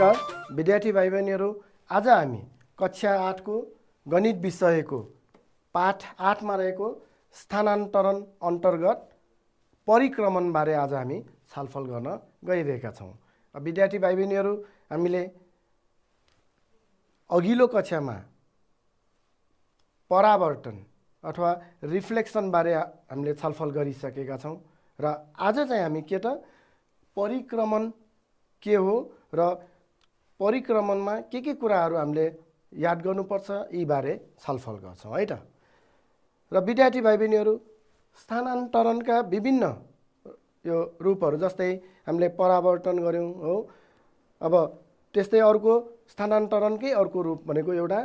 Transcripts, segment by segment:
नमस्कार विद्यार्थी भाइ बहिनीहरू आज हामी कक्षा आठको गणित विषयको पाठ आठमा रहेको स्थानान्तरण अन्तर्गत परिक्रमणबारे आज हामी छलफल गर्न गइरहेका छौँ विद्यार्थी भाइ बहिनीहरू हामीले अघिल्लो कक्षामा परावर्तन अथवा रिफ्लेक्सनबारे हामीले छलफल गरिसकेका छौँ र आज चाहिँ हामी के त परिक्रमण के हो र परिक्रमणमा के के कुराहरू हामीले याद गर्नुपर्छ यीबारे छलफल गर्छौँ है त र विद्यार्थी भाइ बहिनीहरू स्थानान्तरणका विभिन्न यो रूपहरू जस्तै हामीले परावर्तन गऱ्यौँ हो अब त्यस्तै अर्को स्थानान्तरणकै अर्को रूप भनेको एउटा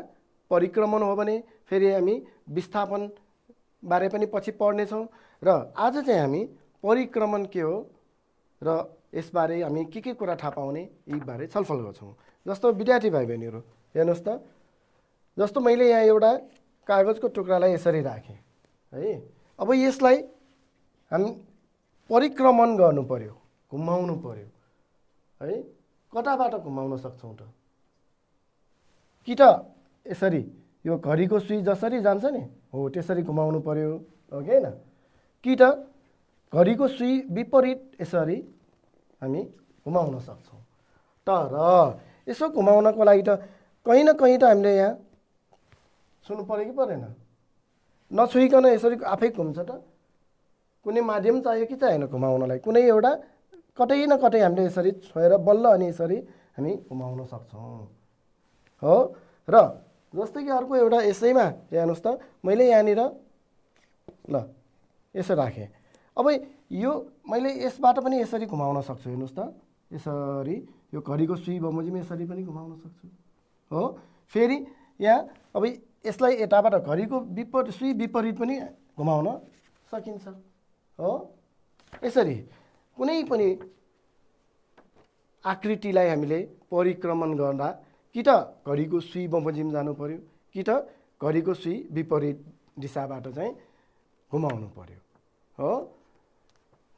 परिक्रमण हो भने फेरि हामी विस्थापनबारे पनि पछि पढ्नेछौँ र आज चाहिँ हामी परिक्रमण के हो र यसबारे हामी के के कुरा थाहा पाउने यीबारे छलफल गर्छौँ जस्तो विद्यार्थी भाइ बहिनीहरू हेर्नुहोस् त जस्तो मैले यहाँ एउटा कागजको टुक्रालाई यसरी राखेँ है अब यसलाई हामी परिक्रमण गर्नु पऱ्यो घुमाउनु पऱ्यो है कताबाट घुमाउन सक्छौँ त कि त यसरी यो घडीको सुई जसरी जान्छ नि हो त्यसरी घुमाउनु पऱ्यो कि होइन कि त घडीको सुई विपरीत यसरी हामी घुमाउन सक्छौँ तर यसो घुमाउनको लागि त कहीँ न कहीँ त हामीले यहाँ सुन्नु पऱ्यो कि परेन नछुइकन यसरी आफै घुम्छ त कुनै माध्यम चाहियो कि चाहिएन घुमाउनलाई कुनै एउटा कतै न कतै हामीले यसरी छोएर बल्ल अनि यसरी हामी घुमाउन सक्छौँ हो र जस्तै कि अर्को एउटा यसैमा हेर्नुहोस् त मैले यहाँनिर ल यसो राखेँ अब यो मैले यसबाट पनि यसरी घुमाउन सक्छु हेर्नुहोस् त यसरी यो घडीको सुई बमोजिम यसरी पनि घुमाउन सक्छु हो फेरि यहाँ अब यसलाई यताबाट घडीको विपरीत सुई विपरीत पनि घुमाउन सकिन्छ हो यसरी कुनै पनि आकृतिलाई हामीले परिक्रमण गर्दा कि त घडीको सुई बमोजिम जानु पऱ्यो कि त घडीको सुई विपरीत दिशाबाट चाहिँ घुमाउनु पऱ्यो हो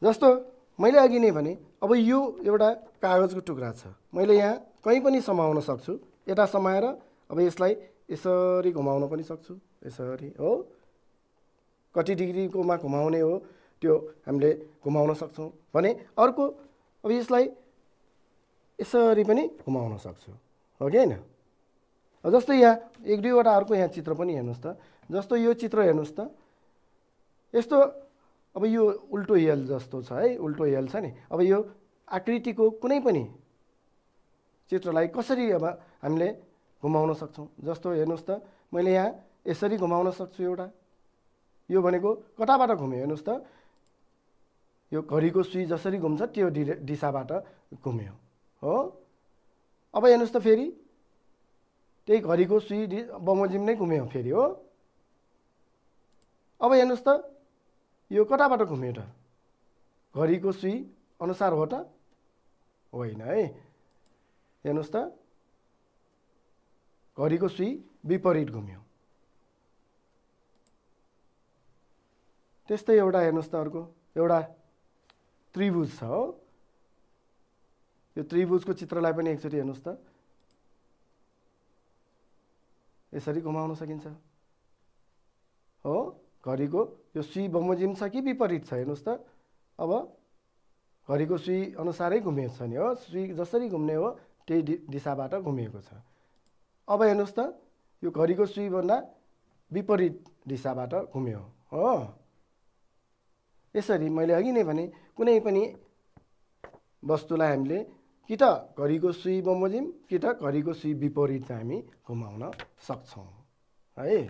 जस्तो मैले अघि नै भने अब यो एउटा कागजको टुक्रा छ मैले यहाँ कहीँ पनि समाउन सक्छु यता समाएर अब यसलाई यसरी घुमाउन पनि सक्छु यसरी हो कति डिग्रीकोमा घुमाउने हो त्यो हामीले घुमाउन सक्छौँ भने अर्को अब यसलाई यसरी पनि घुमाउन सक्छु हो कि होइन जस्तो यहाँ एक दुईवटा अर्को यहाँ चित्र पनि हेर्नुहोस् त जस्तो यो चित्र हेर्नुहोस् त यस्तो अब यो उल्टो हेल जस्तो छ है उल्टो हेल छ नि अब यो आकृतिको कुनै पनि चित्रलाई कसरी अब हामीले घुमाउन सक्छौँ जस्तो हेर्नुहोस् त मैले यहाँ यसरी घुमाउन सक्छु एउटा यो भनेको कताबाट घुम्यो हेर्नुहोस् त यो घडीको सुई जसरी घुम्छ त्यो डि दिशाबाट घुम्यो हो अब हेर्नुहोस् त फेरि त्यही घडीको सुई बमोजिम नै घुम्यो फेरि हो अब हेर्नुहोस् त यो कताबाट घुम्यो त घडीको सुई अनुसार हो त होइन है हेर्नुहोस् त घडीको सुई विपरीत घुम्यो त्यस्तै एउटा हेर्नुहोस् त अर्को एउटा त्रिभुज छ हो यो त्रिभुजको चित्रलाई पनि एकचोटि हेर्नुहोस् त यसरी घुमाउन सकिन्छ हो घडीको यो सुई बमोजिम छ कि विपरीत छ हेर्नुहोस् त अब घरिको सुई अनुसारै घुमेको छ नि हो सुई जसरी घुम्ने हो त्यही दिशाबाट घुमिएको छ अब हेर्नुहोस् त यो घरिको सुईभन्दा विपरीत दिशाबाट घुम्यो हो यसरी मैले अघि नै भने कुनै पनि वस्तुलाई हामीले कि त घरिको सुई बमोजिम कि त घरिको सुई विपरीत हामी घुमाउन सक्छौँ है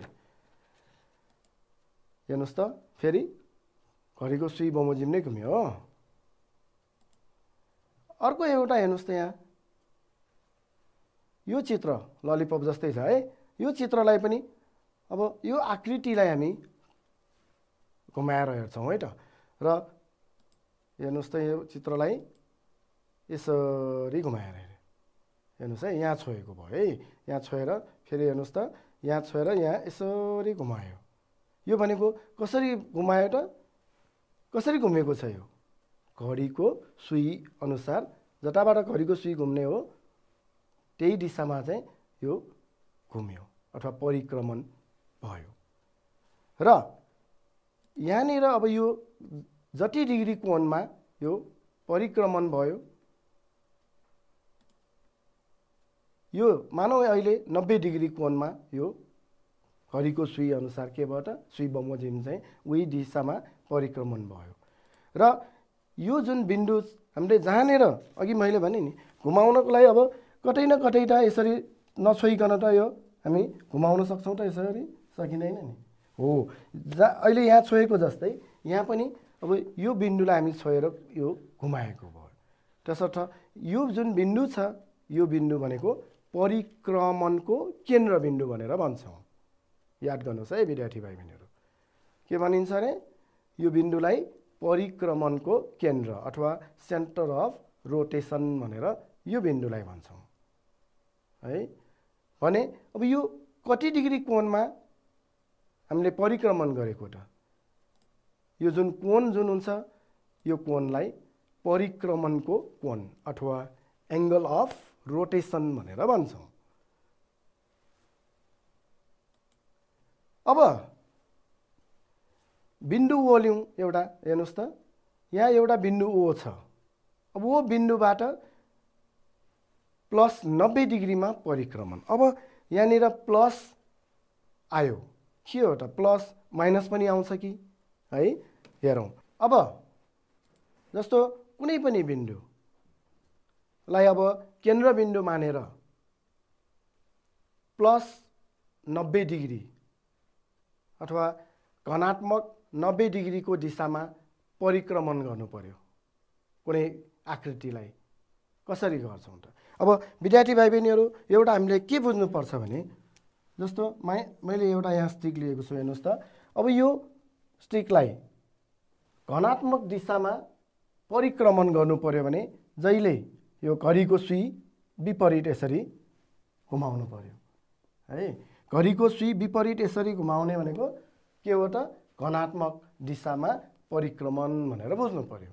हेर्नुहोस् त फेरि घडीको सुई बमोजिम नै घुम्यो हो अर्को एउटा हेर्नुहोस् त यहाँ यो चित्र ललिपप जस्तै छ है यो चित्रलाई पनि अब यो आकृतिलाई हामी घुमाएर हेर्छौँ है त र हेर्नुहोस् त यो चित्रलाई यसरी घुमाएर हेऱ्यो हेर्नुहोस् है यहाँ छोएको भयो है यहाँ छोएर फेरि हेर्नुहोस् त यहाँ छोएर यहाँ यसरी घुमायो यो भनेको कसरी घुमायो त कसरी घुमेको छ यो घडीको सुई अनुसार जताबाट घडीको सुई घुम्ने हो त्यही दिशामा चाहिँ यो घुम्यो अथवा परिक्रमण भयो र यहाँनिर अब यो जति डिग्री कोणमा यो परिक्रमण भयो यो मानौँ अहिले नब्बे डिग्री कोणमा यो हरिको सुई अनुसार केबाट सुई बमोजिम चाहिँ उही दिशामा परिक्रमण भयो र यो जुन बिन्दु हामीले जहाँनिर अघि मैले भने नि घुमाउनको लागि अब कतै न कतै त यसरी नछोइकन त यो हामी घुमाउन सक्छौँ त यसरी सकिँदैन नि हो जा अहिले यहाँ छोएको जस्तै यहाँ पनि अब यो बिन्दुलाई हामी छोएर यो घुमाएको भयो त्यसर्थ यो जुन बिन्दु छ यो बिन्दु भनेको परिक्रमणको केन्द्रबिन्दु भनेर भन्छौँ याद गर्नुहोस् है विद्यार्थी भाइ बहिनीहरू के भनिन्छ अरे यो बिन्दुलाई परिक्रमणको केन्द्र अथवा सेन्टर अफ रोटेसन भनेर यो बिन्दुलाई भन्छौँ है भने अब यो कति डिग्री कोणमा हामीले परिक्रमण गरेको त यो जुन कोण जुन हुन्छ यो कोणलाई परिक्रमणको कोण अथवा एङ्गल अफ रोटेसन भनेर भन्छौँ अब बिन्दु ओ लिउँ एउटा हेर्नुहोस् त यहाँ एउटा बिन्दु ओ छ अब ओ बिन्दुबाट प्लस नब्बे डिग्रीमा परिक्रमण अब यहाँनिर प्लस आयो के हो त प्लस माइनस पनि आउँछ कि है हेरौँ अब जस्तो कुनै पनि बिन्दुलाई अब केन्द्रबिन्दु मानेर प्लस नब्बे डिग्री अथवा घनात्मक नब्बे डिग्रीको दिशामा परिक्रमण गर्नु पर्यो कुनै आकृतिलाई कसरी गर्छौँ त अब विद्यार्थी भाइ बहिनीहरू एउटा हामीले के बुझ्नुपर्छ भने जस्तो मै मैले एउटा यहाँ स्टिक लिएको छु हेर्नुहोस् त अब यो स्टिकलाई घनात्मक दिशामा परिक्रमण गर्नु पऱ्यो भने जहिले यो घडीको सुई विपरीत यसरी घुमाउनु पऱ्यो है घडीको सुई विपरीत यसरी घुमाउने भनेको के हो त घनात्मक दिशामा परिक्रमण भनेर बुझ्नु पऱ्यो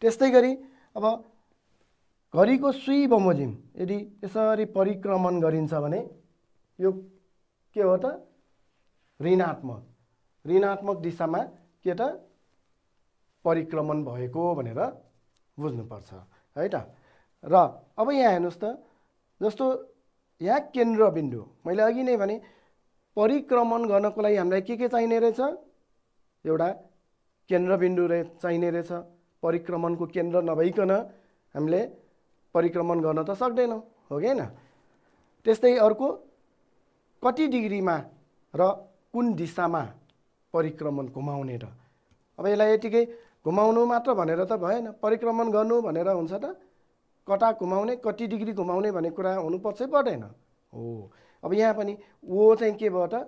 त्यस्तै गरी अब घडीको सुई बमोजिम यदि यसरी परिक्रमण गरिन्छ भने यो के हो त ऋणात्मक ऋणात्मक दिशामा के त परिक्रमण भएको भनेर बुझ्नुपर्छ है त र अब यहाँ हेर्नुहोस् त जस्तो या केन्द्रबिन्दु मैले अघि नै भने परिक्रमण गर्नको लागि हामीलाई के के चाहिने रहेछ एउटा केन्द्रबिन्दु रहे चाहिने रहेछ परिक्रमणको केन्द्र नभइकन हामीले परिक्रमण गर्न त सक्दैनौँ हो कि होइन त्यस्तै अर्को कति डिग्रीमा र कुन दिशामा परिक्रमण घुमाउने र अब यसलाई यतिकै घुमाउनु मात्र भनेर त भएन परिक्रमण गर्नु भनेर हुन्छ त कटा घुमाउने कति डिग्री घुमाउने भन्ने कुरा हुनुपर्छ पर्दैन हो अब यहाँ पनि ओ चाहिँ के भयो त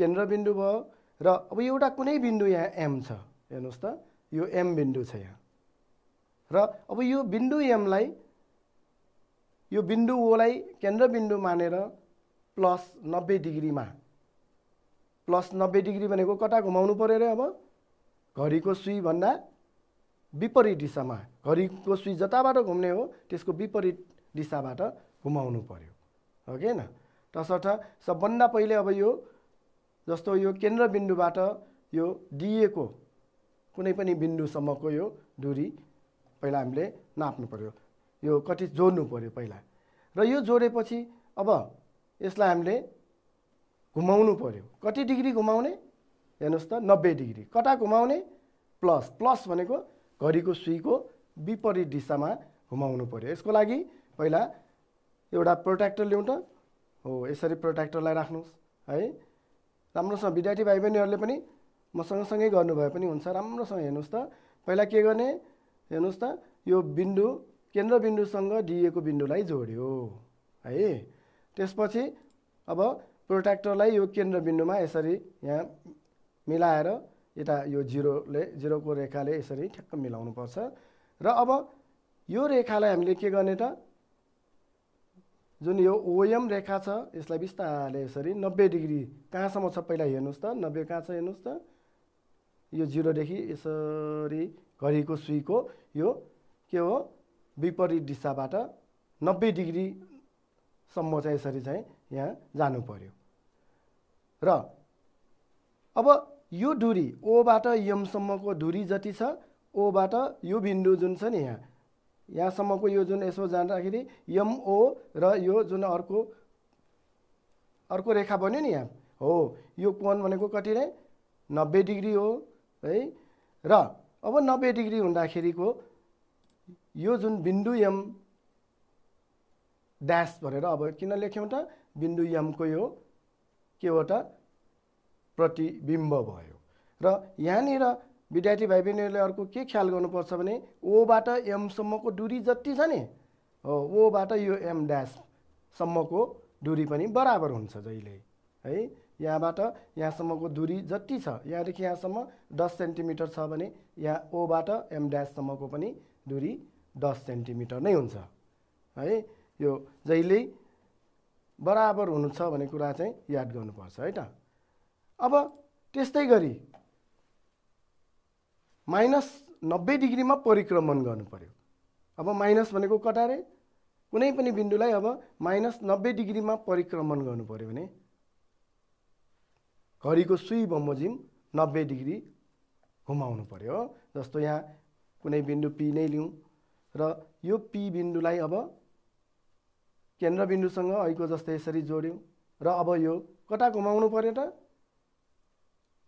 केन्द्रबिन्दु भयो र अब एउटा कुनै बिन्दु यहाँ एम छ हेर्नुहोस् त यो एम बिन्दु छ यहाँ र अब यो बिन्दु एमलाई यो बिन्दु ओलाई केन्द्रबिन्दु मानेर प्लस नब्बे डिग्रीमा प्लस नब्बे डिग्री भनेको कता घुमाउनु पऱ्यो अरे अब घडीको सुई भन्दा विपरीत दिशामा घडीको सुई जताबाट घुम्ने हो त्यसको विपरीत दिशाबाट घुमाउनु पऱ्यो हो कि न तसर्थ सबभन्दा पहिले अब यो जस्तो यो केन्द्रबिन्दुबाट यो दिएको कुनै पनि बिन्दुसम्मको यो दुरी पहिला हामीले नाप्नु पऱ्यो यो कति जोड्नु पऱ्यो पहिला र यो जोडेपछि अब यसलाई हामीले घुमाउनु पऱ्यो कति डिग्री घुमाउने हेर्नुहोस् त नब्बे डिग्री कता घुमाउने प्लस प्लस भनेको घडीको सुईको विपरीत दिशामा घुमाउनु पऱ्यो यसको लागि पहिला एउटा प्रोट्याक्टर त हो यसरी प्रोट्याक्टरलाई राख्नुहोस् है राम्रोसँग विद्यार्थी भाइ बहिनीहरूले पनि म सँगसँगै गर्नुभए पनि हुन्छ राम्रोसँग हेर्नुहोस् त पहिला के गर्ने हेर्नुहोस् त यो बिन्दु केन्द्रबिन्दुसँग दिएको बिन्दुलाई जोड्यो है त्यसपछि अब प्रोट्याक्टरलाई यो केन्द्रबिन्दुमा यसरी यहाँ मिलाएर यता यो जिरोले जिरोको रेखाले यसरी ठ्याक्क मिलाउनु पर्छ र अब यो रेखालाई हामीले के गर्ने त जुन यो ओएम रेखा छ यसलाई बिस्तारले यसरी नब्बे डिग्री कहाँसम्म छ पहिला हेर्नुहोस् त नब्बे कहाँ छ हेर्नुहोस् त यो जिरोदेखि यसरी घडीको सुईको यो के हो विपरीत दिशाबाट नब्बे डिग्रीसम्म चाहिँ यसरी चाहिँ यहाँ जानु पर्यो र अब यो दुरी ओबाट यमसम्मको दुरी जति छ ओबाट यो बिन्दु जुन छ नि यहाँ यहाँसम्मको यो जुन यसो जाँदाखेरि यमओ र यो जुन अर्को अर्को रेखा बन्यो नि यहाँ हो यो कोण भनेको कति नै नब्बे डिग्री हो है र अब नब्बे डिग्री हुँदाखेरिको यो जुन बिन्दु यम ड्यास भनेर अब किन लेख्यौँ त बिन्दु यमको यो के हो त प्रतिबिम्ब भयो र यहाँनिर विद्यार्थी भाइ बहिनीहरूले अर्को के ख्याल गर्नुपर्छ भने ओबाट एमसम्मको दुरी जति छ नि हो ओबाट यो एम ड्यासम्मको दुरी पनि बराबर हुन्छ जहिले है यहाँबाट यहाँसम्मको दुरी जति छ यहाँदेखि यहाँसम्म दस सेन्टिमिटर छ भने यहाँ ओबाट एम ड्यासम्मको पनि दुरी दस सेन्टिमिटर नै हुन्छ है यो जहिले बराबर हुनु छ भन्ने कुरा चाहिँ याद गर्नुपर्छ है त अब त्यस्तै गरी माइनस नब्बे डिग्रीमा परिक्रमण गर्नु पऱ्यो अब माइनस भनेको कटारे कुनै पनि बिन्दुलाई अब माइनस नब्बे डिग्रीमा परिक्रमण गर्नु पऱ्यो भने घडीको सुई बमोजिम नब्बे डिग्री घुमाउनु पऱ्यो जस्तो यहाँ कुनै बिन्दु पी नै लिउँ र यो पी बिन्दुलाई अब केन्द्रबिन्दुसँग ऐको जस्तै यसरी जोड्यौँ र अब यो कता घुमाउनु पऱ्यो त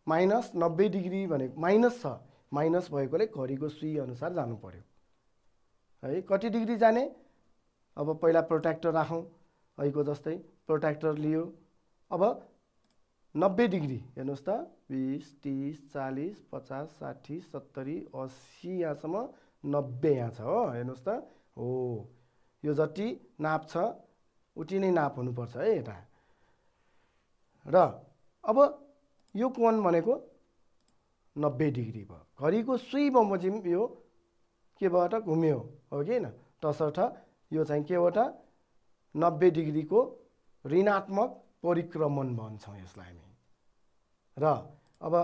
माइनस नब्बे डिग्री भनेको माइनस छ माइनस भएकोले घडीको सुई अनुसार जानु पर्यो है कति डिग्री जाने अब पहिला प्रोट्याक्टर राखौँ अहिलेको जस्तै प्रोट्याक्टर लियो अब नब्बे डिग्री हेर्नुहोस् त बिस तिस चालिस पचास साठी सत्तरी असी यहाँसम्म नब्बे यहाँ छ हो हेर्नुहोस् त हो यो जति नाप छ उति नै नाप हुनुपर्छ है यता र अब यो कोण भनेको नब्बे डिग्री भयो घडीको सुई बमोजिम यो केबाट घुम्यो हो कि न तसर्थ यो चाहिँ केबाट नब्बे डिग्रीको ऋणात्मक परिक्रमण भन्छौँ यसलाई हामी र अब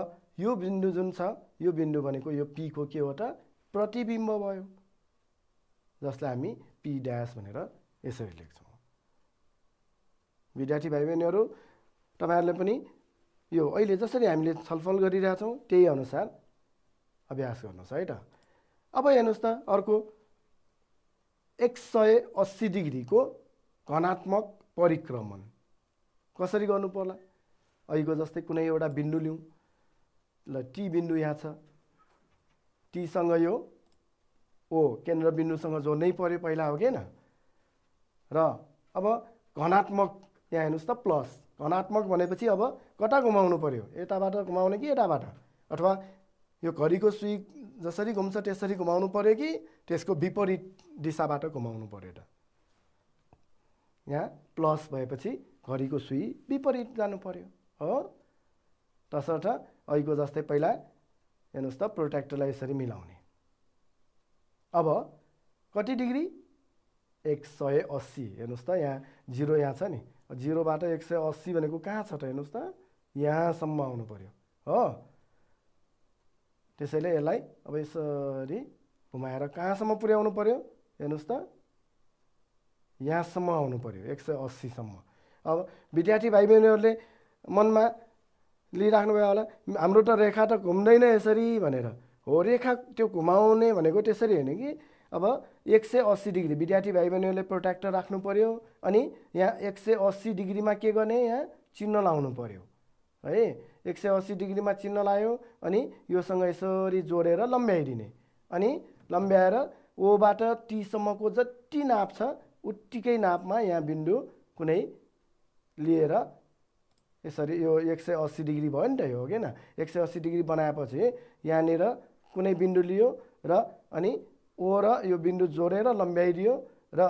यो बिन्दु जुन छ यो बिन्दु भनेको यो पीको त प्रतिबिम्ब भयो जसलाई हामी पी ड्यास भनेर यसरी लेख्छौँ विद्यार्थी भाइ बहिनीहरू तपाईँहरूले पनि यो अहिले जसरी हामीले छलफल गरिरहेछौँ त्यही अनुसार अभ्यास गर्नुहोस् है त अब हेर्नुहोस् त अर्को एक सय अस्सी डिग्रीको घनात्मक परिक्रमण कसरी गर्नु पर्ला अहिलेको जस्तै कुनै एउटा बिन्दु लिउँ ल टी बिन्दु यहाँ छ टीसँग यो ओ केन्द्र केन्द्रबिन्दुसँग जोड्नै पऱ्यो पहिला हो कि होइन र अब घनात्मक यहाँ हेर्नुहोस् त प्लस धनात्मक भनेपछि अब कता घुमाउनु पऱ्यो यताबाट घुमाउने कि यताबाट अथवा यो घडीको सुई जसरी घुम्छ त्यसरी घुमाउनु पऱ्यो कि त्यसको विपरीत दिशाबाट घुमाउनु पऱ्यो त यहाँ प्लस भएपछि घडीको सुई विपरीत जानु पऱ्यो हो तसर्थ अहिलेको जस्तै पहिला हेर्नुहोस् त प्रोट्याक्टरलाई यसरी मिलाउने अब कति डिग्री एक सय अस्सी हेर्नुहोस् त यहाँ जिरो यहाँ छ नि जिरोबाट एक सय अस्सी भनेको कहाँ छ त हेर्नुहोस् त यहाँसम्म आउनु पऱ्यो हो त्यसैले यसलाई अब यसरी घुमाएर कहाँसम्म पुर्याउनु पऱ्यो हेर्नुहोस् त यहाँसम्म आउनु पऱ्यो एक सय अस्सीसम्म अब विद्यार्थी भाइ बहिनीहरूले मनमा लिइराख्नुभयो होला हाम्रो त रेखा त घुम्दैन यसरी भनेर हो रेखा त्यो घुमाउने भनेको त्यसरी होइन कि अब एक सय अस्सी डिग्री विद्यार्थी भाइ बहिनीहरूले प्रोट्याक्टर राख्नु पऱ्यो अनि यहाँ एक सय अस्सी डिग्रीमा के गर्ने यहाँ चिन्ह लाउनु पऱ्यो है एक सय अस्सी डिग्रीमा चिन्ह लायो अनि योसँग यसरी जोडेर लम्ब्याइदिने अनि लम्ब्याएर ओबाट टीसम्मको जति नाप छ उत्तिकै नापमा यहाँ बिन्दु कुनै लिएर यसरी यो एक सय अस्सी डिग्री भयो नि त यो हो किन एक सय अस्सी डिग्री बनाएपछि यहाँनिर कुनै बिन्दु लियो र अनि ओ र यो बिन्दु जोडेर लम्ब्याइदियो र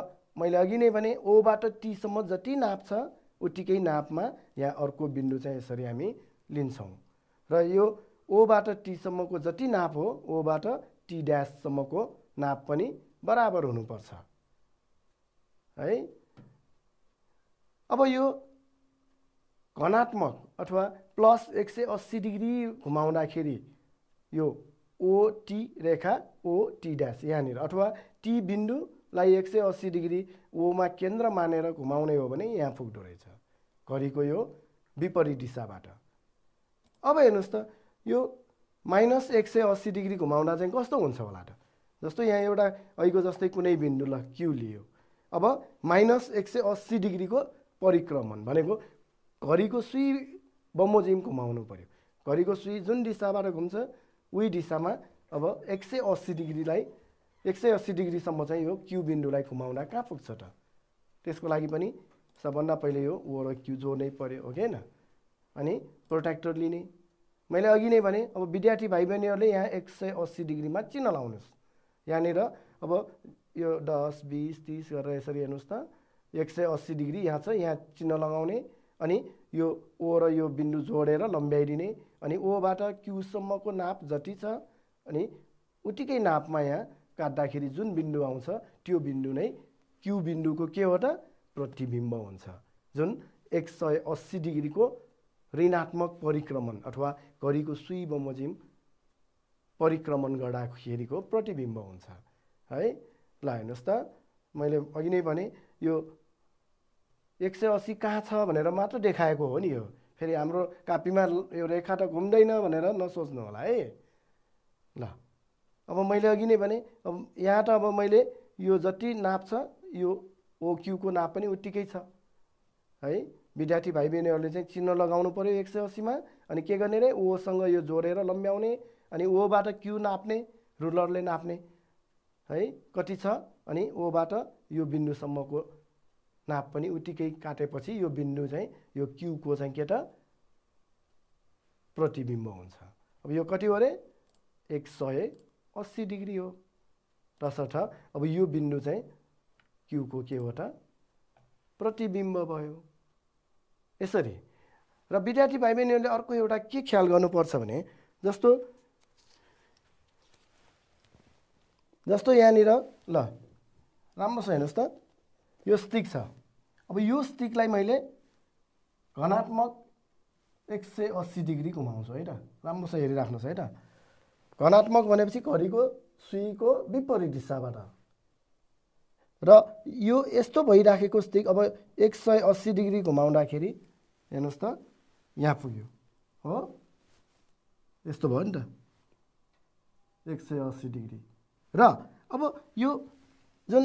मैले अघि नै भने ओबाट टीसम्म जति नाप छ उतिकै नापमा यहाँ अर्को बिन्दु चाहिँ यसरी हामी लिन्छौँ र यो ओबाट टीसम्मको जति नाप हो ओबाट टी ड्याससम्मको नाप पनि बराबर हुनुपर्छ है अब यो घनात्मक अथवा प्लस एक सय अस्सी डिग्री घुमाउँदाखेरि यो ओटी रेखा ओटी ड्यास यहाँनिर अथवा टी बिन्दुलाई एक सय अस्सी डिग्री ओमा केन्द्र मानेर घुमाउने हो भने यहाँ पुग्दो रहेछ घरिको यो विपरीत दिशाबाट अब हेर्नुहोस् त यो माइनस एक सय अस्सी डिग्री घुमाउँदा चाहिँ कस्तो हुन्छ होला त जस्तो यहाँ एउटा अहिलेको जस्तै कुनै बिन्दु ल क्यु लियो अब माइनस एक सय अस्सी डिग्रीको परिक्रमण भनेको घरिको सुई बमोजिम घुमाउनु पऱ्यो घरिको सुई जुन दिशाबाट घुम्छ उही दिशामा अब एक सय अस्सी डिग्रीलाई एक सय अस्सी डिग्रीसम्म चाहिँ यो क्यु बिन्दुलाई घुमाउँदा कहाँ पुग्छ त त्यसको लागि पनि सबभन्दा पहिले यो ओ र क्यु जोड्नै पऱ्यो हो न अनि प्रोट्याक्टर लिने मैले अघि नै भने अब विद्यार्थी भाइ बहिनीहरूले यहाँ एक सय अस्सी डिग्रीमा चिन्ह लाउनुहोस् यहाँनिर अब यो दस बिस तिस गरेर यसरी हेर्नुहोस् त एक सय अस्सी डिग्री यहाँ छ यहाँ चिन्ह लगाउने अनि यो ओ र यो बिन्दु जोडेर लम्ब्याइदिने अनि ओबाट क्युसम्मको नाप जति छ अनि उतिकै नापमा यहाँ काट्दाखेरि जुन बिन्दु आउँछ त्यो बिन्दु नै क्यु बिन्दुको के हो त प्रतिबिम्ब हुन्छ जुन एक सय अस्सी डिग्रीको ऋणात्मक परिक्रमण अथवा घडीको सुई बमोजिम परिक्रमण गर्दाखेरिको प्रतिबिम्ब हुन्छ है ल हेर्नुहोस् त मैले अघि नै भने यो एक सय अस्सी कहाँ छ भनेर मात्र देखाएको हो नि यो फेरि हाम्रो कापीमा यो रेखा त घुम्दैन भनेर नसोच्नु होला है ल अब मैले अघि नै भने अब यहाँ त अब मैले यो जति नाप छ यो ओक्युको नाप पनि उत्तिकै छ है विद्यार्थी भाइ बहिनीहरूले चाहिँ चिन्ह लगाउनु पऱ्यो एक सय अस्सीमा अनि के गर्ने रे ओसँग यो जोडेर लम्ब्याउने अनि ओबाट क्यु नाप्ने रुलरले नाप्ने है कति छ अनि ओबाट यो बिन्दुसम्मको नाप पनि उत्तिकै काटेपछि यो बिन्दु चाहिँ यो क्युको चाहिँ के त प्रतिबिम्ब हुन्छ अब यो कति हो अरे एक सय अस्सी डिग्री हो तसर्थ अब यो बिन्दु चाहिँ क्युको के हो त प्रतिबिम्ब भयो यसरी र विद्यार्थी भाइ बहिनीहरूले अर्को एउटा के ख्याल गर्नुपर्छ भने जस्तो जस्तो यहाँनिर ल राम्रो छ हेर्नुहोस् त यो स्टिक छ अब यो स्टिकलाई मैले घनात्मक एक सय अस्सी डिग्री घुमाउँछु है त राम्रोसँग हेरिराख्नुहोस् है त घनात्मक भनेपछि घरिको सुईको विपरीत दिशाबाट र यो यस्तो भइराखेको स्टिक अब एक सय अस्सी डिग्री घुमाउँदाखेरि हेर्नुहोस् त यहाँ पुग्यो हो यस्तो भयो नि त एक सय अस्सी डिग्री र अब यो जुन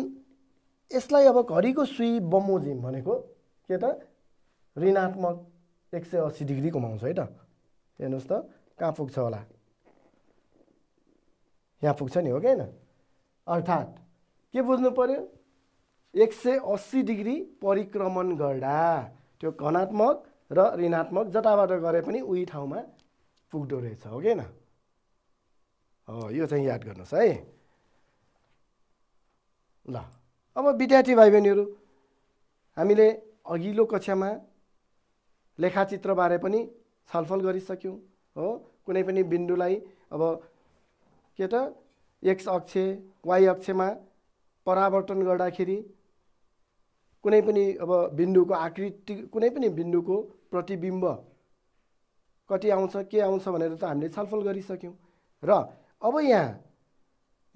यसलाई अब घरिको सुई बमोजिम भनेको के त ऋणात्मक एक सय अस्सी डिग्री घुमाउँछ है त हेर्नुहोस् त कहाँ पुग्छ होला यहाँ पुग्छ नि हो कि होइन अर्थात् के बुझ्नु पऱ्यो एक सय अस्सी डिग्री परिक्रमण गर्दा त्यो घनात्मक र ऋणात्मक जताबाट गरे पनि उही ठाउँमा पुग्दो रहेछ हो कि होइन हो यो चाहिँ याद गर्नुहोस् है ल अब विद्यार्थी भाइ बहिनीहरू हामीले अघिल्लो कक्षामा लेखाचित्रबारे पनि छलफल गरिसक्यौँ हो कुनै पनि बिन्दुलाई अब के त एक्स अक्ष वाइ अक्षमा परावर्तन गर्दाखेरि कुनै पनि अब बिन्दुको आकृति कुनै पनि बिन्दुको प्रतिबिम्ब कति आउँछ के आउँछ भनेर त हामीले छलफल गरिसक्यौँ र अब यहाँ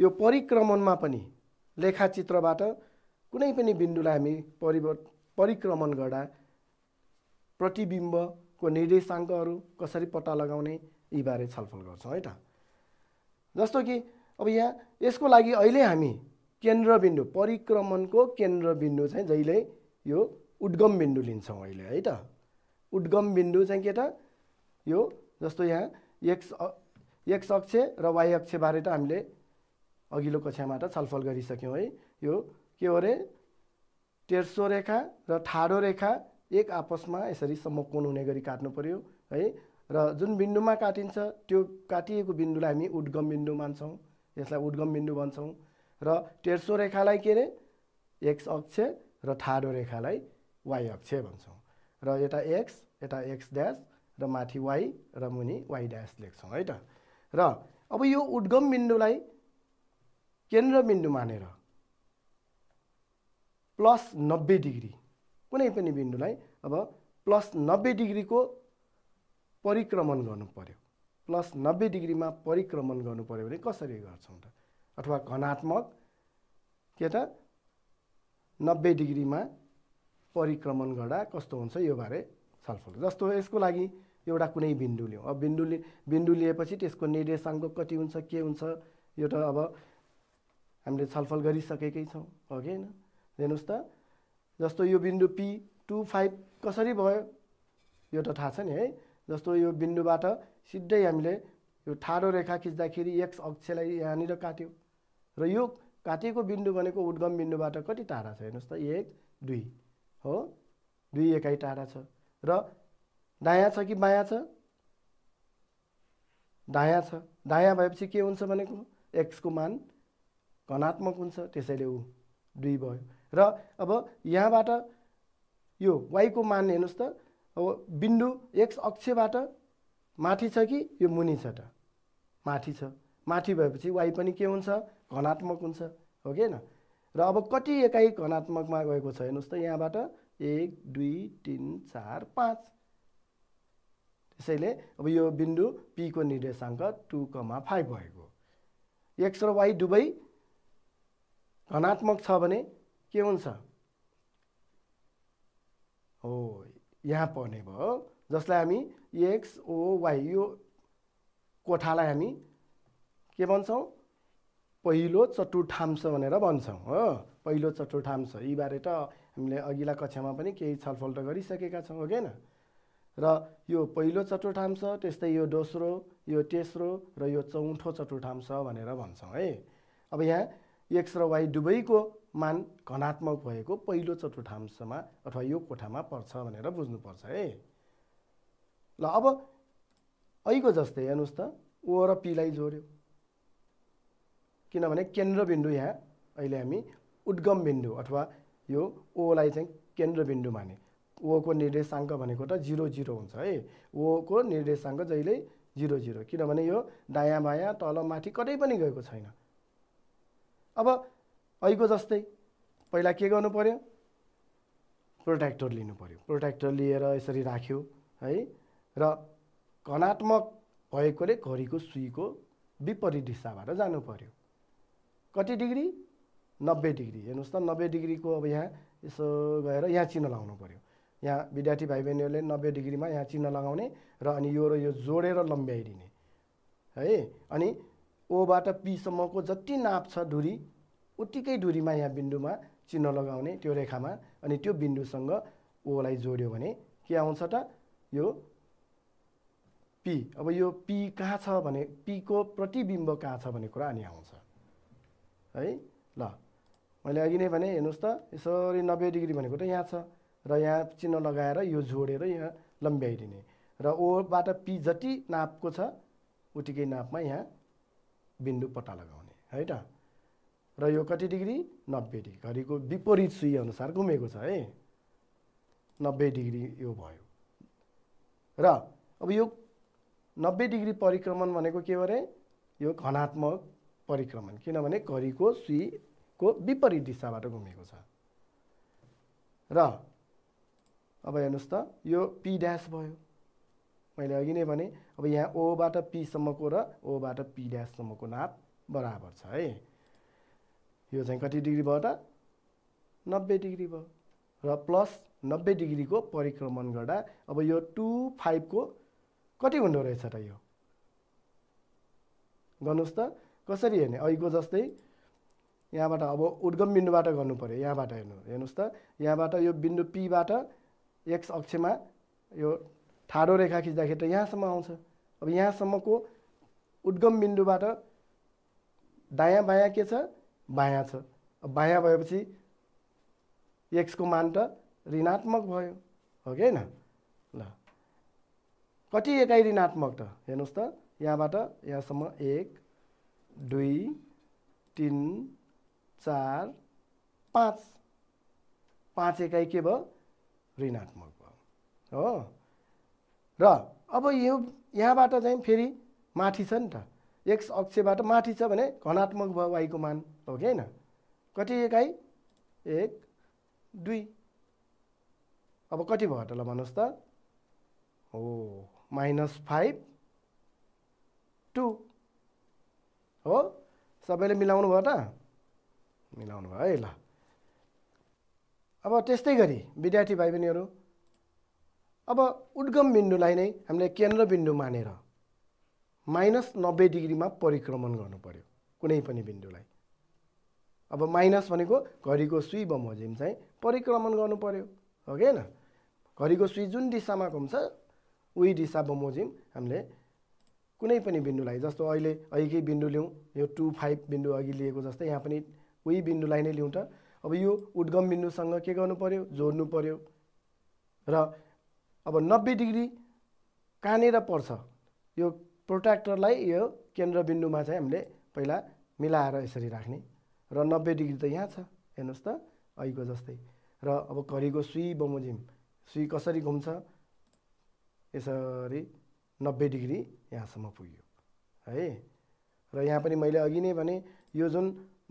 यो परिक्रमणमा पनि लेखाचित्रबाट कुनै पनि बिन्दुलाई हामी परिव परिक्रमण गर्दा प्रतिबिम्बको निर्देशाङ्कहरू कसरी पत्ता लगाउने यीबारे छलफल गर्छौँ है त जस्तो कि अब यहाँ यसको लागि अहिले हामी केन्द्रबिन्दु परिक्रमणको केन्द्रबिन्दु चाहिँ जहिले यो उद्गम बिन्दु लिन्छौँ अहिले है त उद्गम बिन्दु चाहिँ के त यो जस्तो यहाँ एक्स एक्स अक्ष र वाइ अक्षबारे त हामीले अघिल्लो कक्षामा त छलफल गरिसक्यौँ है यो के हो अरे तेर्सो रेखा र ठाडो रेखा एक आपसमा यसरी समकोण हुने गरी काट्नु पऱ्यो है र जुन बिन्दुमा काटिन्छ त्यो काटिएको बिन्दुलाई हामी उद्गम बिन्दु मान्छौँ यसलाई उद्गम बिन्दु भन्छौँ र तेर्सो रेखालाई के अरे एक्स अक्ष र ठाडो रेखालाई वाइ अक्ष भन्छौँ र यता एक्स यता एक्स ड्यास र माथि वाइ र मुनि वाइ ड्यास लेख्छौँ है त र अब यो उद्गम बिन्दुलाई केन्द्रबिन्दु मानेर प्लस नब्बे डिग्री कुनै पनि बिन्दुलाई अब प्लस नब्बे डिग्रीको परिक्रमण गर्नु पऱ्यो प्लस नब्बे डिग्रीमा परिक्रमण गर्नु पऱ्यो भने कसरी गर्छौँ त अथवा घनात्मक के त नब्बे डिग्रीमा परिक्रमण गर्दा कस्तो हुन्छ यो बारे छलफल जस्तो यसको लागि एउटा कुनै बिन्दु लिउँ अब बिन्दु लि बिन्दु लिएपछि त्यसको निर्देशाङ्क कति हुन्छ के हुन्छ यो त अब हामीले छलफल गरिसकेकै छौँ हो कि होइन हेर्नुहोस् त जस्तो यो बिन्दु पी टू फाइभ कसरी भयो यो त थाहा छ नि है जस्तो यो बिन्दुबाट सिधै हामीले यो ठाडो रेखा खिच्दाखेरि एक्स अक्षलाई यहाँनिर काट्यो र यो काटिएको बिन्दु भनेको उद्गम बिन्दुबाट कति टाढा छ हेर्नुहोस् त एक दुई हो दुई एकाइ टाढा छ र दायाँ छ कि बायाँ छ दायाँ छ दायाँ भएपछि के हुन्छ भनेको एक्सको मान घनात्मक हुन्छ त्यसैले ऊ दुई भयो र अब यहाँबाट यो वाइको मान हेर्नुहोस् त अब बिन्दु एक्स अक्षबाट माथि छ कि यो मुनि छ त माथि छ माथि भएपछि वाइ पनि के हुन्छ घनात्मक हुन्छ हो कि न र अब कति एकाइ घनात्मकमा गएको छ हेर्नुहोस् त यहाँबाट एक दुई तिन चार पाँच त्यसैले अब यो बिन्दु पीको निर्देशाङ्क टु कमा फाइभ भएको एक्स र वाइ दुवै घनात्मक छ भने के हुन्छ हो यहाँ पर्ने भयो जसलाई हामी एक्स ओ वाई यो कोठालाई हामी के भन्छौँ पहिलो चतुर्थांश भनेर भन्छौँ हो पहिलो चतुर्थांश यीबारे त हामीले अघिल्ला कक्षामा पनि केही छलफल त गरिसकेका छौँ हो किन र यो पहिलो चतुर्थांश त्यस्तै यो दोस्रो यो तेस्रो र यो चौथो चतुर्थांश भनेर भन्छौँ है अब यहाँ एक्स र वाई दुवैको मान घनात्मक भएको पहिलो चतुर्थांशमा अथवा यो कोठामा पर्छ भनेर बुझ्नुपर्छ है ल अब ऐको जस्तै हेर्नुहोस् त ओ र पीलाई जोड्यो किनभने केन्द्रबिन्दु यहाँ अहिले हामी उद्गम बिन्दु अथवा यो ओलाई चाहिँ केन्द्रबिन्दु माने ओको निर्देशाङ्क भनेको त जिरो जिरो हुन्छ है ओको निर्देशाङ्क जहिले जिरो जिरो किनभने यो दायाँ बायाँ तल माथि कतै पनि गएको छैन अब अहिलेको जस्तै पहिला के गर्नु पऱ्यो प्रोटेक्टर लिनु पऱ्यो प्रोटेक्टर लिएर यसरी राख्यो है र घनात्मक भएकोले घडीको सुईको विपरीत दिशाबाट जानु पऱ्यो कति डिग्री नब्बे डिग्री हेर्नुहोस् त नब्बे डिग्रीको अब यहाँ यसो गएर यहाँ चिन्ह लगाउनु पऱ्यो यहाँ विद्यार्थी भाइ बहिनीहरूले नब्बे डिग्रीमा यहाँ चिन्ह लगाउने र अनि यो र यो जोडेर लम्ब्याइदिने है अनि ओबाट पीसम्मको जति नाप छ धुरी उत्तिकै दुरीमा यहाँ बिन्दुमा चिन्ह लगाउने त्यो रेखामा अनि त्यो बिन्दुसँग ओलाई जोड्यो भने के आउँछ त यो पी अब यो पी कहाँ छ भने पीको प्रतिबिम्ब कहाँ छ भन्ने कुरा अनि आउँछ है ल मैले अघि नै भने हेर्नुहोस् त यसरी नब्बे डिग्री भनेको त यहाँ छ र यहाँ चिन्ह लगाएर यो जोडेर यहाँ लम्ब्याइदिने र ओबाट पी जति नापको छ उतिकै नापमा यहाँ बिन्दु पत्ता लगाउने है त र यो कति डिग्री नब्बे डिग्री घडीको विपरीत सुई अनुसार घुमेको छ है नब्बे डिग्री यो भयो र अब यो नब्बे डिग्री परिक्रमण भनेको के अरे यो घनात्मक परिक्रमण किनभने घडीको सुईको विपरीत दिशाबाट घुमेको छ र अब हेर्नुहोस् त यो पी ड्यास भयो मैले अघि नै भने अब यहाँ ओबाट पीसम्मको र ओबाट पी ड्याससम्मको नाप बराबर छ है यो चाहिँ कति डिग्री भयो त नब्बे डिग्री भयो र प्लस नब्बे डिग्रीको परिक्रमण गर्दा अब यो टु फाइभको कति हुँदो रहेछ त यो गर्नुहोस् त कसरी हेर्ने अहिलेको जस्तै यहाँबाट अब उद्गम बिन्दुबाट गर्नु पऱ्यो यहाँबाट हेर्नु हेर्नुहोस् त यहाँबाट यो बिन्दु पीबाट एक्स अक्षमा यो ठाडो रेखा खिच्दाखेरि त यहाँसम्म आउँछ अब यहाँसम्मको उद्गम बिन्दुबाट दायाँ बायाँ के छ बायाँ छ बायाँ भएपछि एक्सको मान त ऋणात्मक भयो हो कि होइन ल कति एकाइ ऋणात्मक त हेर्नुहोस् त यहाँबाट यहाँसम्म एक दुई तिन चार पाँच पाँच एकाइ के भयो ऋणात्मक भयो हो र अब यो यहाँबाट चाहिँ फेरि माथि छ नि त एक्स अक्षबाट माथि छ भने घनात्मक भयो वाइको मान हो कि होइन कति एकाइ एक दुई अब कति भयो त ल भन्नुहोस् त हो माइनस फाइभ टू हो सबैले मिलाउनु भयो त मिलाउनु भयो है ल अब त्यस्तै गरी विद्यार्थी भाइ बहिनीहरू अब उद्गम बिन्दुलाई नै हामीले केन्द्रबिन्दु मानेर माइनस नब्बे डिग्रीमा परिक्रमण गर्नु पऱ्यो कुनै पनि बिन्दुलाई अब माइनस भनेको घरिको सुई बमोजिम चाहिँ परिक्रमण गर्नु पऱ्यो हो कि होइन घडीको सुई जुन दिशामा घुम्छ उही दिशा बमोजिम हामीले कुनै पनि बिन्दुलाई जस्तो अहिले अहिलेकै बिन्दु लिउँ यो टु फाइभ बिन्दु अघि लिएको जस्तै यहाँ पनि उही बिन्दुलाई नै लिउँ त अब यो उद्गम बिन्दुसँग के गर्नु पऱ्यो जोड्नु पऱ्यो र अब नब्बे डिग्री कहाँनिर पर्छ यो प्रोट्याक्टरलाई यो केन्द्रबिन्दुमा चाहिँ हामीले पहिला मिलाएर यसरी राख्ने र नब्बे डिग्री त यहाँ छ हेर्नुहोस् त अहिको जस्तै र अब घरिको सुई बमोजिम सुई कसरी घुम्छ यसरी नब्बे डिग्री यहाँसम्म पुग्यो है र यहाँ पनि मैले अघि नै भने यो जुन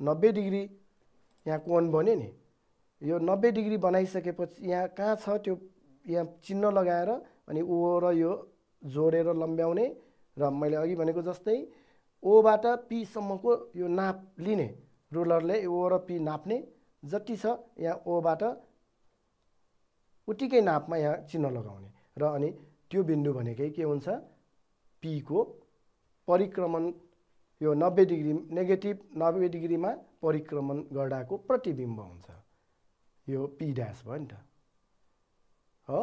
नब्बे डिग्री यहाँ कोन बन्यो नि यो नब्बे डिग्री बनाइसकेपछि यहाँ कहाँ छ त्यो यहाँ चिन्ह लगाएर अनि ओ र यो जोडेर लम्ब्याउने र मैले अघि भनेको जस्तै ओबाट पीसम्मको यो नाप लिने रोलरले ओ र पी नाप्ने जति छ यहाँ ओबाट उत्तिकै नापमा यहाँ चिन्ह लगाउने र अनि त्यो बिन्दु भनेकै के हुन्छ पीको परिक्रमण यो नब्बे डिग्री नेगेटिभ नब्बे डिग्रीमा परिक्रमण गर्दाको प्रतिबिम्ब हुन्छ यो पी ड्यास भयो नि त हो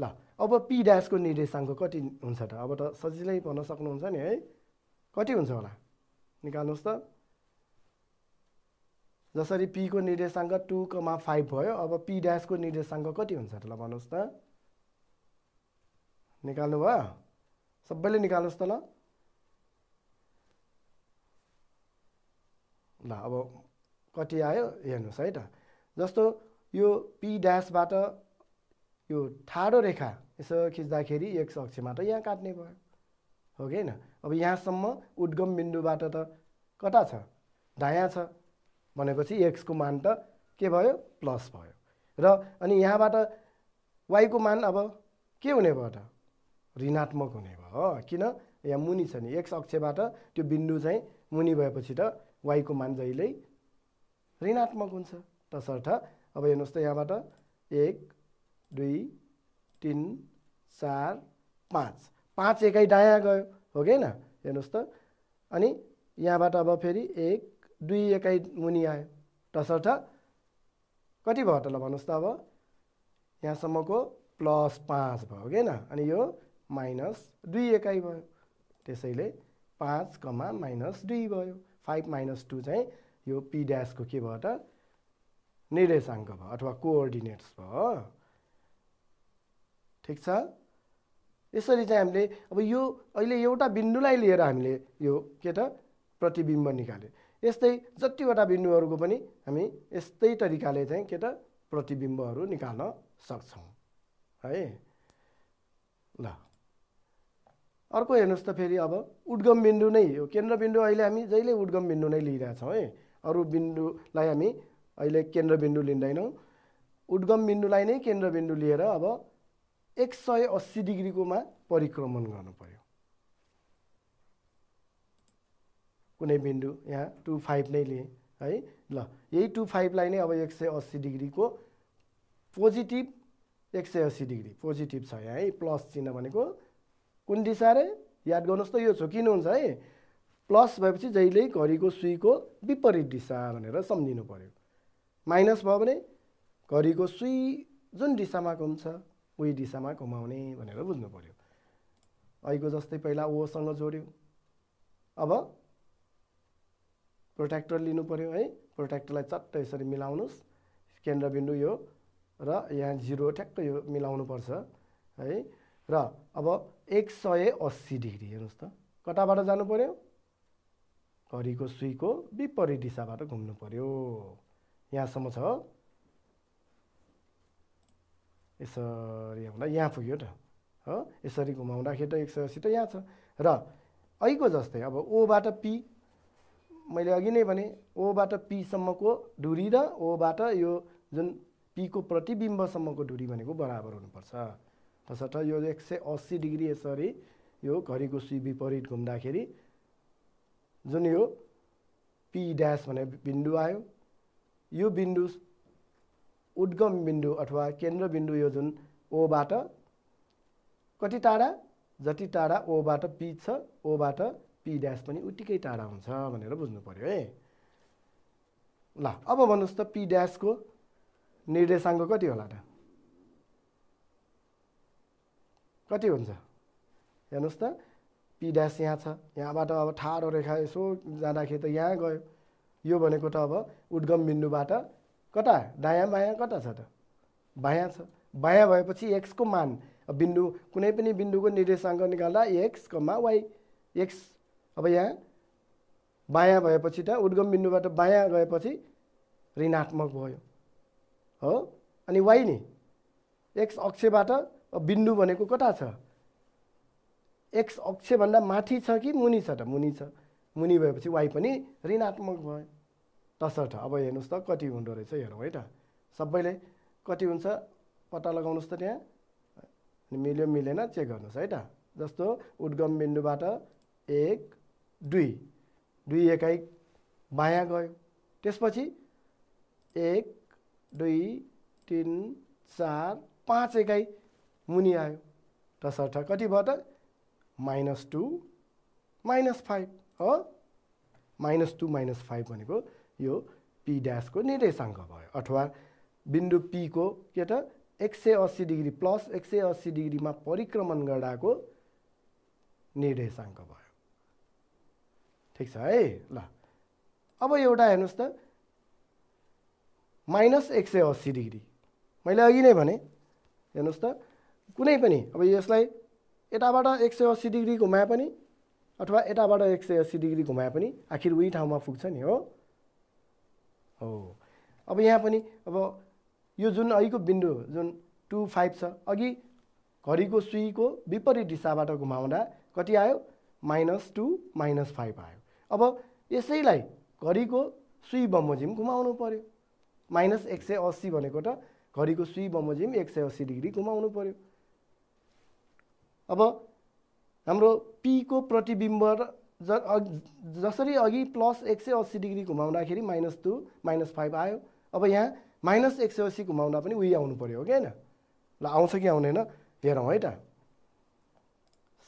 ल अब पी ड्यासको निर्देशाङ्क कति हुन्छ त अब त सजिलै भन्न सक्नुहुन्छ नि है कति हुन्छ होला निकाल्नुहोस् त जसरी पीको निर्देशाङ्क टु कमा फाइभ भयो अब पी ड्यासको निर्देशाङ्क कति हुन्छ त ल भन्नुहोस् त निकाल्नु भयो सबैले निकाल्नुहोस् त ल ल अब कति आयो हेर्नुहोस् है त जस्तो यो पी ड्यासबाट त्यो ठाडो रेखा यसो खिच्दाखेरि एक्स त यहाँ काट्ने भयो हो कि होइन अब यहाँसम्म उद्गम बिन्दुबाट त कता छ दायाँ छ भनेपछि एक्सको मान त के भयो प्लस भयो र अनि यहाँबाट वाइको मान अब के हुने भयो त ऋणात्मक हुने भयो हो किन यहाँ मुनि छ नि एक्स अक्षबाट त्यो बिन्दु चाहिँ मुनि भएपछि त वाइको मान जहिल्यै ऋणात्मक हुन्छ तसर्थ अब हेर्नुहोस् त यहाँबाट एक दुई तिन चार पाँच पाँच एकै दायाँ गयो हो कि न हेर्नुहोस् त अनि यहाँबाट अब फेरि एक दुई एकाइ मुनि आयो तसर्थ कति भयो त ल भन्नुहोस् त अब यहाँसम्मको प्लस पाँच भयो कि न अनि यो माइनस दुई एकाइ भयो त्यसैले पाँच कमा माइनस दुई भयो फाइभ माइनस टू चाहिँ यो पी ड्यासको के भयो त निर्देशाङ्क भयो अथवा कोअर्डिनेट्स भयो ठिक छ यसरी चाहिँ हामीले अब यो अहिले एउटा बिन्दुलाई लिएर हामीले यो के त प्रतिबिम्ब निकाल्यो यस्तै जतिवटा बिन्दुहरूको पनि हामी यस्तै तरिकाले चाहिँ के त प्रतिबिम्बहरू निकाल्न सक्छौँ है ल अर्को हेर्नुहोस् त फेरि अब उद्गम बिन्दु नै हो केन्द्रबिन्दु अहिले हामी जहिले उद्गम बिन्दु नै लिइरहेछौँ है अरू बिन्दुलाई हामी अहिले केन्द्रबिन्दु लिँदैनौँ उद्गम बिन्दुलाई नै केन्द्रबिन्दु लिएर अब एक सय अस्सी डिग्रीकोमा परिक्रमण गर्नु पर्यो कुनै बिन्दु यहाँ टु फाइभ नै लिएँ है ल यही टु फाइभलाई नै अब एक सय अस्सी डिग्रीको पोजिटिभ एक सय अस्सी डिग्री पोजिटिभ छ यहाँ है प्लस चिन्ह भनेको कुन दिशा रे याद गर्नुहोस् त यो छोकिनुहुन्छ है प्लस भएपछि जहिले घडीको सुईको विपरीत दिशा भनेर सम्झिनु पऱ्यो माइनस भयो भने घडीको सुई जुन दिशामा घुम्छ उही दिशामा घुमाउने भनेर बुझ्नु पऱ्यो अहिलेको जस्तै पहिला ओसँग जोड्यो अब प्रोट्याक्टर लिनु पऱ्यो है प्रोट्याक्टरलाई चट्ट यसरी मिलाउनुहोस् केन्द्रबिन्दु यो र यहाँ जिरो ठ्याक्क यो मिलाउनु पर्छ है र अब एक सय अस्सी डिग्री हेर्नुहोस् त कताबाट जानु पऱ्यो घडीको सुईको विपरीत दिशाबाट घुम्नु पऱ्यो यहाँसम्म छ यसरी आउँदा यहाँ पुग्यो त हो यसरी घुमाउँदाखेरि त एक सय अस्सी त यहाँ छ र अहिलेको जस्तै अब ओबाट पी मैले अघि नै भने ओबाट पीसम्मको धुरी र ओबाट यो जुन पीको प्रतिबिम्बसम्मको धुरी भनेको बराबर हुनुपर्छ तसर्थ यो एक सय अस्सी डिग्री यसरी यो घरिको सुई विपरीत घुम्दाखेरि जुन यो पी ड्यास भने बिन्दु आयो यो बिन्दु उद्गम बिन्दु अथवा केन्द्रबिन्दु यो जुन ओबाट कति टाढा जति टाढा ओबाट पी छ ओबाट पी ड्यास पनि उत्तिकै टाढा हुन्छ भनेर बुझ्नु पऱ्यो है ल अब भन्नुहोस् त पी ड्यासको निर्देशाङ्क कति होला त कति हुन्छ हेर्नुहोस् त पी ड्यास यहाँ छ यहाँबाट अब ठाडो रेखा यसो जाँदाखेरि त यहाँ गयो यो भनेको त अब उद्गम बिन्दुबाट कता दायाँ बायाँ कता छ त बायाँ छ बायाँ भएपछि एक्सको मान बिन्दु कुनै पनि बिन्दुको निर्देशाङ्क निकाल्दा एक्स कमा वाइ एक्स अब यहाँ बायाँ भएपछि त उद्गम बिन्दुबाट बायाँ गएपछि ऋणात्मक भयो हो अनि वाइ नि एक्स अक्षबाट बिन्दु भनेको कता छ एक्स अक्षभन्दा माथि छ कि मुनि छ त मुनि छ मुनि भएपछि वाइ पनि ऋणात्मक भयो तसर्थ अब हेर्नुहोस् त कति हुँदो रहेछ हेरौँ है त सबैले कति हुन्छ पत्ता लगाउनुहोस् त त्यहाँ मिल्यो मिलेन चेक गर्नुहोस् है त जस्तो उद्गम बिन्दुबाट एक दुई दुई एकाइ बायाँ गयो त्यसपछि एक दुई तिन चार पाँच एकाइ मुनि आयो तसर्थ कति भयो त माइनस टू माइनस फाइभ हो माइनस टू माइनस फाइभ भनेको यो पी ड्यासको निर्देशाङ्क भयो अथवा बिन्दु पीको के त एक सय अस्सी डिग्री प्लस एक सय अस्सी डिग्रीमा परिक्रमण गर्दाको निर्देशाङ्क भयो ठिक छ है ल अब एउटा हेर्नुहोस् त माइनस एक सय अस्सी डिग्री मैले अघि नै भने हेर्नुहोस् त कुनै पनि अब यसलाई यताबाट एक सय अस्सी डिग्री घुमाए पनि अथवा यताबाट एक सय अस्सी डिग्री घुमाए पनि आखिर उही ठाउँमा पुग्छ नि हो हो अब यहाँ पनि अब यो जुन अघिको बिन्दु जुन टु फाइभ छ अघि घडीको सुईको विपरीत दिशाबाट घुमाउँदा कति आयो माइनस टू माइनस फाइभ आयो अब यसैलाई घडीको सुई बमोजिम घुमाउनु पऱ्यो माइनस एक सय अस्सी भनेको त घडीको सुई बमोजिम एक सय अस्सी डिग्री घुमाउनु पऱ्यो अब हाम्रो पीको प्रतिबिम्ब ज जसरी अघि प्लस एक सय अस्सी डिग्री घुमाउँदाखेरि माइनस टू माइनस फाइभ आयो अब यहाँ माइनस एक सय अस्सी घुमाउँदा पनि उयो आउनु पऱ्यो हो कि होइन ल आउँछ कि आउँदैन हेरौँ है त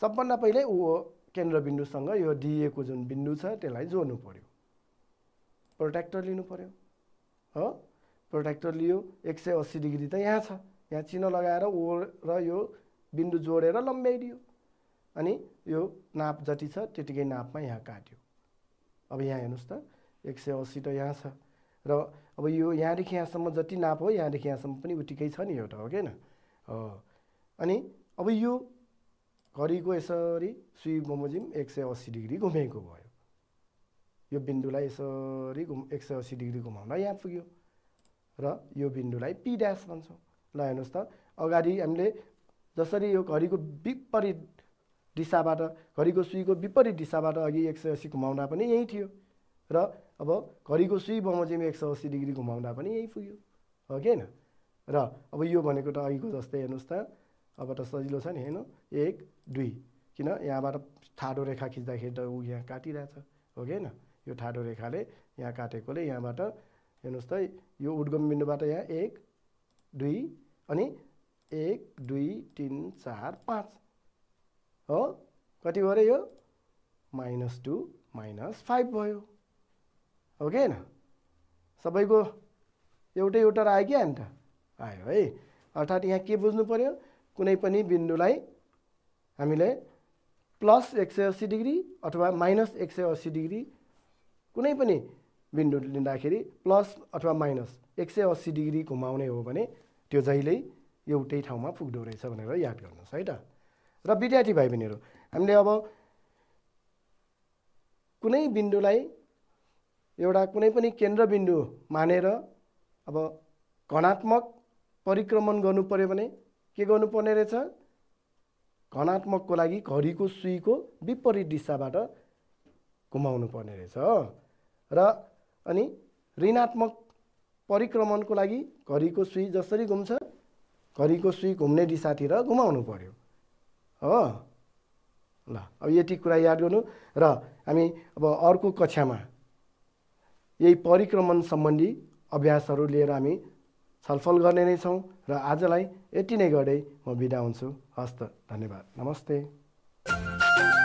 सबभन्दा पहिले ऊ केन्द्रबिन्दुसँग यो डिएको जुन बिन्दु छ त्यसलाई जोड्नु पऱ्यो प्रोट्याक्टर लिनु पऱ्यो हो प्रोट्याक्टर लियो एक सय अस्सी डिग्री त यहाँ छ यहाँ चिन्ह लगाएर ओ र यो बिन्दु जोडेर लम्ब्याइदियो अनि यो नाप जति छ त्यतिकै नापमा यहाँ काट्यो अब यहाँ हेर्नुहोस् त एक सय असी त यहाँ छ र अब यो यहाँदेखि यहाँसम्म जति नाप हो यहाँदेखि यहाँसम्म पनि उत्तिकै छ नि एउटा हो कि हो अनि अब यो घडीको यसरी सुई बमोजिम एक सय अस्सी डिग्री घुमेको भयो यो बिन्दुलाई यसरी घुम एक सय अस्सी डिग्री घुमाउन यहाँ पुग्यो र यो बिन्दुलाई पी ड्यास भन्छौँ ल हेर्नुहोस् त अगाडि हामीले जसरी यो घडीको विपरीत दिशाबाट घडीको सुईको विपरीत दिशाबाट अघि एक सय अस्सी घुमाउँदा पनि यहीँ थियो र अब घडीको सुई बमोजिम एक सय असी डिग्री घुमाउँदा पनि यहीँ पुग्यो हो कि होइन र अब यो भनेको त अघिको जस्तै हेर्नुहोस् त अब त सजिलो छ नि होइन एक दुई किन यहाँबाट ठाडो रेखा खिच्दाखेरि त ऊ यहाँ काटिरहेछ हो कि होइन यो ठाडो रेखाले यहाँ काटेकोले यहाँबाट हेर्नुहोस् त यो उद्गम बिन्दुबाट यहाँ एक दुई अनि एक दुई तिन चार पाँच हो कति भयो यो माइनस टू माइनस फाइभ भयो हो कि होइन सबैको एउटै एउटा आयो कि अन्त आयो है अर्थात् यहाँ के बुझ्नु पऱ्यो कुनै पनि बिन्दुलाई हामीले प्लस एक सय अस्सी डिग्री अथवा माइनस एक सय अस्सी डिग्री कुनै पनि बिन्दु लिँदाखेरि प्लस अथवा माइनस एक सय अस्सी डिग्री घुमाउने हो भने त्यो जहिल्यै एउटै ठाउँमा पुग्दो रहेछ भनेर याद गर्नुहोस् है त र विद्यार्थी भाइ बहिनीहरू हामीले अब कुनै बिन्दुलाई एउटा कुनै पनि केन्द्रबिन्दु मानेर अब घनात्मक परिक्रमण गर्नु पऱ्यो भने के गर्नुपर्ने रहेछ घनात्मकको लागि घडीको सुईको विपरीत दिशाबाट घुमाउनु पर्ने रहेछ र अनि ऋणात्मक परिक्रमणको लागि घडीको सुई जसरी घुम्छ घडीको सुई घुम्ने दिशातिर घुमाउनु पऱ्यो हो ल अब यति कुरा याद गर्नु र हामी अब अर्को कक्षामा यही परिक्रमण सम्बन्धी अभ्यासहरू लिएर हामी छलफल गर्ने नै छौँ र आजलाई यति नै गर्दै म बिदा हुन्छु हस्त धन्यवाद नमस्ते